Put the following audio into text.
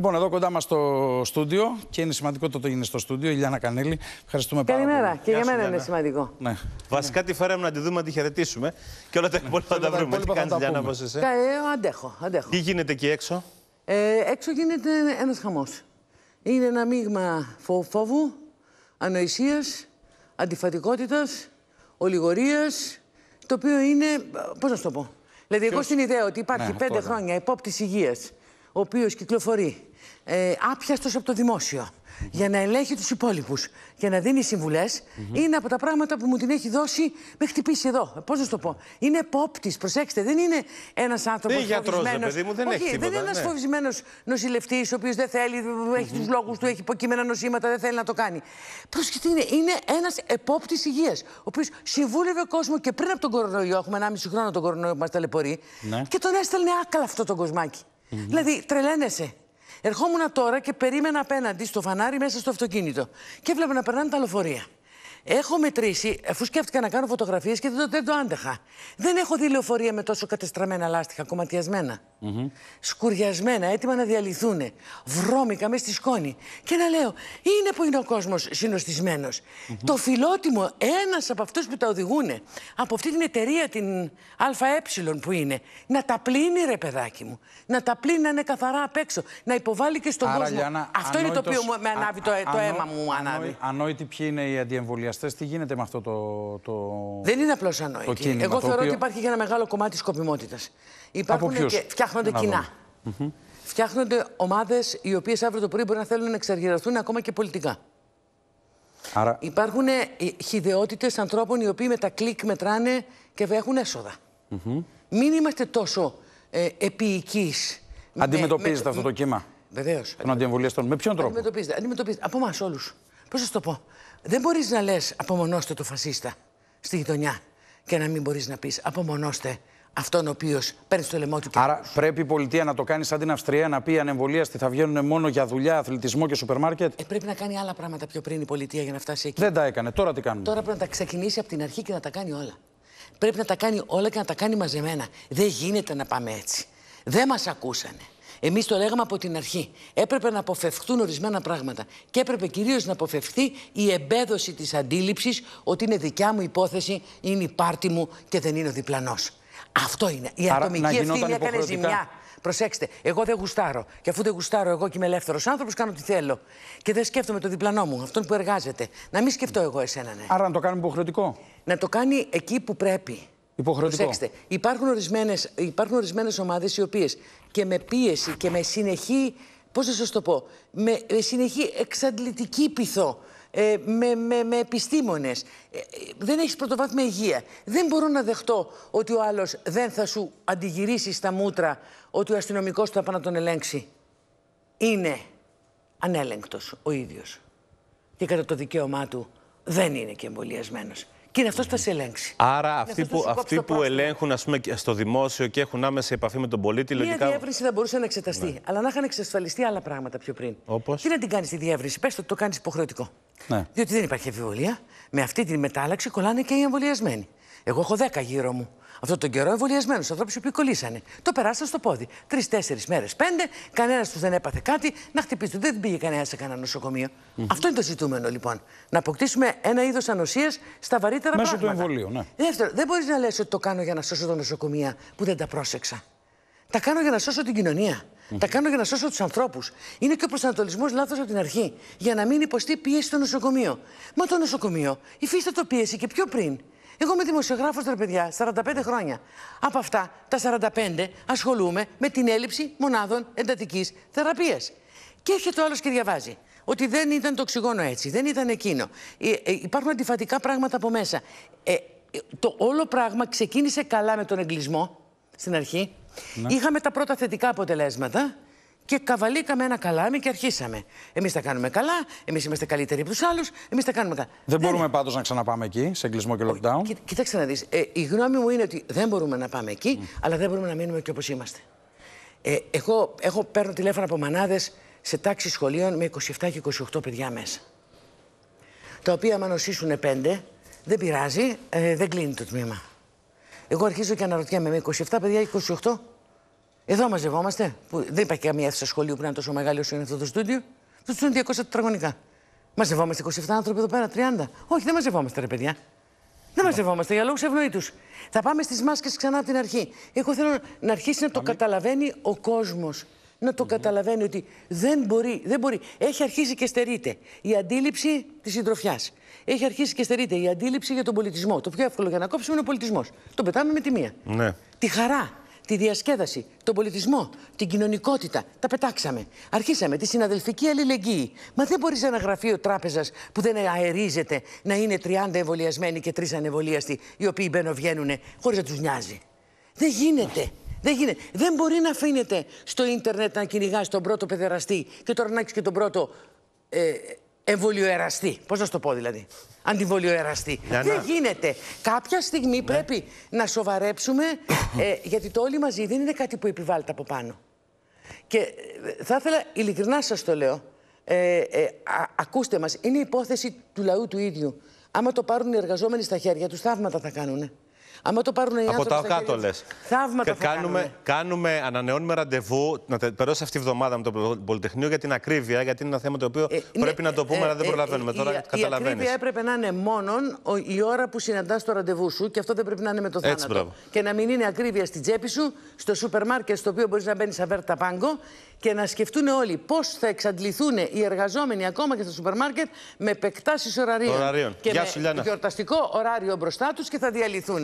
Λοιπόν, εδώ κοντά μας στο στούντιο και είναι σημαντικό το ότι έγινε στο στούντιο. Η Κανέλη, ευχαριστούμε πάρα πολύ. Καλημέρα, και για μένα είναι σημαντικό. Ναι. Βασικά τη μου να τη δούμε, να τη χαιρετήσουμε και όλα τα ναι. υπόλοιπα θα τα βρούμε. Τι κάνει, Ηλιάνα, όπω εσύ. Ε, αντέχω, αντέχω. Τι γίνεται εκεί έξω. Ε, έξω γίνεται ένας χαμός. Είναι ένα μείγμα φόβου, ανοησίας, αντιφατικότητας, ολιγορίας, το οποίο είναι. Ε, Πώς να το πω. Δηλαδή, εγώ στην ιδέα ότι υπάρχει ναι, πέντε χρόνια υπόπτης υγείας ο οποίος κυκλοφορεί ε, άπιαστος από το δημόσιο για να ελέγχει τους υπόλοιπους και να δίνει συμβουλές. είναι από τα πράγματα που μου την έχει δώσει. Με χτυπήσει εδώ. Πώς να το πω. Είναι επόπτης, προσέξτε. Δεν είναι ένας άνθρωπος που δεν Όχι, έχει Δεν είναι ένας ναι. φοβισμένος νοσηλευτής, ο οποίος δεν θέλει, mm έχει τους λόγους του, έχει υποκείμενα νοσήματα, δεν θέλει να το κάνει. Πρόσεχε είναι. Είναι ένας επόπτης υγείας, ο οποίος συμβούλευε κόσμος και πριν από τον κορονοϊό, έχουμε 1,5 χρόνο τον κορονοϊό που μας ταλαιπωρεί, ναι. και τον έστελνε άκαλα αυτό το κοσμάκι. Δηλαδή, τρελαίνεσαι. Ερχόμουν τώρα και περίμενα απέναντι στο φανάρι μέσα στο αυτοκίνητο. Και έβλεπα να περνάνε τα λεωφορεία. Έχω μετρήσει, αφού σκέφτηκα να κάνω φωτογραφίες και δεν, δεν το άντεχα. Δεν έχω δει λεωφορεία με τόσο κατεστραμμένα λάστιχα, κομματιασμένα. Mm Σκουριασμένα, έτοιμα να διαλυθούν. Βρώμικα μες στη σκόνη. Και να λέω, είναι που είναι ο κόσμος συνοστισμένος. Mm -hmm. Το φιλότιμο, ένας από αυτούς που τα οδηγούν, από αυτή την εταιρεία την ΑΕ που είναι, να τα πλύνει, ρε παιδάκι μου. Να τα πλύνει, να είναι καθαρά απ' έξω. Να υποβάλει και στον κόσμο. Αυτό είναι το οποίο με ανάβει το, αίμα μου. Ανάβει. ποιοι είναι η αντιεμβολία τι γίνεται με αυτό το. το... Δεν είναι απλώς ανόητο. Εγώ θεωρώ ότι υπάρχει και ένα μεγάλο κομμάτι σκοπιμότητας. Υπάρχουν και φτιάχνονται κοινά. Φτιάχνονται ομάδες οι οποίες αύριο το πρωί μπορεί να θέλουν να εξαργυρωθούν ακόμα και πολιτικά. Άρα... Υπάρχουν ε, χιδεότητες ανθρώπων οι οποίοι με τα κλικ μετράνε και έχουν έσοδα. Mm -hmm. Μην είμαστε τόσο ε, επίοικοι. Αντιμετωπίζετε με... αυτό το κύμα. Βεβαίως. Τον αντιεμβολιαστών. Με ποιον τρόπο. Αντιμετωπίζετε. Αντιμετωπίζετε. Από εμάς όλους. Πώς σα το πω. Δεν μπορείς να λες απομονώστε το φασίστα στη γειτονιά και να μην μπορείς να πεις απομονώστε αυτόν ο οποίος παίρνει στο λαιμό του και Άρα πρέπει η πολιτεία να το κάνει σαν την Αυστρία να πει ανεμβολίας στη θα βγαίνουν μόνο για δουλειά, αθλητισμό και σούπερ μάρκετ. Ε, πρέπει να κάνει άλλα πράγματα πιο πριν η πολιτεία για να φτάσει εκεί. Δεν τα έκανε. Τώρα τι κάνουμε. Τώρα πρέπει να τα ξεκινήσει από την αρχή και να τα κάνει όλα. Πρέπει να τα κάνει όλα και να τα κάνει μαζεμένα. Δεν γίνεται να πάμε έτσι. Δεν μας ακούσανε. Εμείς το λέγαμε από την αρχή. Έπρεπε να αποφευχθούν ορισμένα πράγματα. Και έπρεπε κυρίως να αποφευχθεί η εμπέδωση της αντίληψης ότι είναι δικιά μου υπόθεση, είναι η πάρτη μου και δεν είναι ο διπλανός. Αυτό είναι. Η Άρα, ατομική ευθύνη έκανε ζημιά. Προσέξτε, εγώ δεν γουστάρω. Και αφού δεν γουστάρω, εγώ και είμαι ελεύθερος άνθρωπος, κάνω τι θέλω. Και δεν σκέφτομαι τον διπλανό μου, αυτόν που εργάζεται. Να μην σκεφτώ εγώ εσένα, ναι. Άρα να το κάνουμε υποχρεωτικό. Να το κάνει εκεί που πρέπει. Υποχρεωτικό. Προσέξτε, υπάρχουν ορισμένες, υπάρχουν ορισμένες ομάδες οι οποίες και με πίεση και με συνεχή, πώς να σας το πω, με, συνεχή εξαντλητική πειθό, ε, με, με, με επιστήμονες, ε, δεν έχεις πρωτοβάθμια υγεία. Δεν μπορώ να δεχτώ ότι ο άλλος δεν θα σου αντιγυρίσει στα μούτρα ότι ο αστυνομικός θα πάει να τον ελέγξει. Είναι ανέλεγκτος ο ίδιος. Και κατά το δικαίωμά του δεν είναι και εμβολιασμένος και είναι αυτός που θα σε ελέγξει. Άρα αυτοί που, αυτοί που ελέγχουν ας πούμε, στο δημόσιο και έχουν άμεσα επαφή με τον πολίτη. Μία λογικά... διεύρυνση θα μπορούσε να εξεταστεί. Ναι. Αλλά να είχαν εξασφαλιστεί άλλα πράγματα πιο πριν. Όπως... Τι να την κάνεις τη διεύρυνση, πες το, το κάνεις υποχρεωτικό. Ναι. Διότι δεν υπάρχει αμφιβολία. Με αυτή τη μετάλλαξη κολλάνε και οι εμβολιασμένοι. Εγώ έχω 10 γύρω μου. Αυτό τον καιρό εμβολιασμένους ανθρώπους που κολλήσανε. Το περάσαν στο πόδι. Τρει-τέσσερι μέρες, πέντε, κανένας τους δεν έπαθε κάτι, να χτυπήσει. Δεν πήγε κανένας σε κανένα νοσοκομείο. Mm -hmm. Αυτό είναι το ζητούμενο λοιπόν. Να αποκτήσουμε ένα είδος ανοσίας στα βαρύτερα Μέσω πράγματα. Μέσω του εμβολίου, ναι. Δεύτερο, δεν μπορείς να λες ότι το κάνω για να σώσω τα νοσοκομεία που δεν τα πρόσεξα. Τα κάνω για να σώσω την κοινωνία. Mm -hmm. Τα κάνω για να σώσω τους ανθρώπους. Είναι και ο προσανατολισμός λάθος από την αρχή. Για να μην υποστεί πίεση στο νοσοκομείο. Μα το νοσοκομείο υφίστατο πίεση και πιο πριν. Εγώ είμαι δημοσιογράφος, τώρα, παιδιά, 45 χρόνια. Από αυτά τα 45 ασχολούμαι με την έλλειψη μονάδων εντατικής θεραπείας. Και έρχεται ο άλλος και διαβάζει. Ότι δεν ήταν το οξυγόνο έτσι, δεν ήταν εκείνο. Ε, ε, υπάρχουν αντιφατικά πράγματα από μέσα. Ε, το όλο πράγμα ξεκίνησε καλά με τον εγκλισμό στην αρχή. Ναι. Είχαμε τα πρώτα θετικά αποτελέσματα. Και καβαλήκαμε ένα καλάμι και αρχίσαμε. Εμείς τα κάνουμε καλά, εμείς είμαστε καλύτεροι από τους άλλους, εμείς τα κάνουμε καλά. Δεν, μπορούμε πάντως να ξαναπάμε εκεί, σε κλεισμό και lockdown. Κοι, κοιτάξτε να δεις. Ε, η γνώμη μου είναι ότι δεν μπορούμε να πάμε εκεί, αλλά δεν μπορούμε να μείνουμε και όπως είμαστε. Ε, εγώ έχω, παίρνω τηλέφωνα από μανάδες σε τάξη σχολείων με 27 και 28 παιδιά μέσα. Τα οποία, αν νοσήσουν 5, δεν πειράζει, ε, δεν κλείνει το τμήμα. Εγώ αρχίζω και αναρωτιέμαι με 27 παιδιά, 28. Εδώ μαζευόμαστε. Που δεν υπάρχει καμία αίθουσα σχολείου που να είναι τόσο μεγάλη όσο είναι αυτό το στούντιο. Το στούντιο 200 τετραγωνικά. Μαζευόμαστε 27 άνθρωποι εδώ πέρα, 30. Όχι, δεν μαζευόμαστε, ρε παιδιά. Δεν μαζευόμαστε για λόγους ευνόητου. Θα πάμε στις μάσκες ξανά από την αρχή. Εγώ θέλω να αρχίσει να το καταλαβαίνει ο κόσμος. Να το καταλαβαίνει ότι δεν μπορεί, δεν μπορεί. Έχει αρχίσει και στερείται η αντίληψη της συντροφιάς. Έχει αρχίσει και στερείται η αντίληψη για τον πολιτισμό. Το πιο εύκολο για να κόψουμε είναι ο πολιτισμός. Το πετάμε με τη μία. Ναι. Τη χαρά τη διασκέδαση, τον πολιτισμό, την κοινωνικότητα. Τα πετάξαμε. Αρχίσαμε τη συναδελφική αλληλεγγύη. Μα δεν μπορείς ένα γραφείο τράπεζας που δεν αερίζεται να είναι 30 εμβολιασμένοι και 3 ανεβολίαστοι, οι οποίοι μπαίνουν, βγαίνουν χωρίς να τους νοιάζει. Δεν γίνεται. Δεν γίνεται. Δεν μπορεί να αφήνεται στο ίντερνετ να κυνηγάς τον πρώτο παιδεραστή και τώρα να έχει και τον πρώτο ε, εμβολιοεραστή. Πώς να το πω δηλαδή. Αντιβολιοεραστή. δεν γίνεται. Κάποια στιγμή ναι. πρέπει να σοβαρέψουμε, ε, γιατί το όλοι μαζί δεν είναι κάτι που επιβάλλεται από πάνω. Και ε, θα ήθελα, ειλικρινά σας το λέω, ε, ε ακούστε μας, είναι υπόθεση του λαού του ίδιου. Άμα το πάρουν οι εργαζόμενοι στα χέρια τους, θαύματα θα κάνουν. Άμα το πάρουν οι Από τα κάτω λε. Θαύματα θα κάνουμε. Ε. Κάνουμε, ανανεώνουμε ραντεβού να περάσει αυτή η εβδομάδα με το Πολυτεχνείο για την ακρίβεια, γιατί είναι ένα θέμα το οποίο ε, ναι, πρέπει να το πούμε, ε, αλλά δεν ε, προλαβαίνουμε. Ε, Τώρα καταλαβαίνεις. Η ακρίβεια έπρεπε να είναι μόνο η ώρα που συναντάς το ραντεβού σου και αυτό δεν πρέπει να είναι με το θάνατο. Έτσι, και να μην είναι ακρίβεια στην τσέπη σου, στο σούπερ μάρκετ, στο οποίο μπορείς να μπαίνεις αβέρτα πάγκο και να σκεφτούν όλοι πώς θα εξαντληθούν οι εργαζόμενοι ακόμα και στο σούπερ μάρκετ με επεκτάσεις ωραρίων. Και Γεια με γιορταστικό ωράριο μπροστά τους και θα διαλυθούν.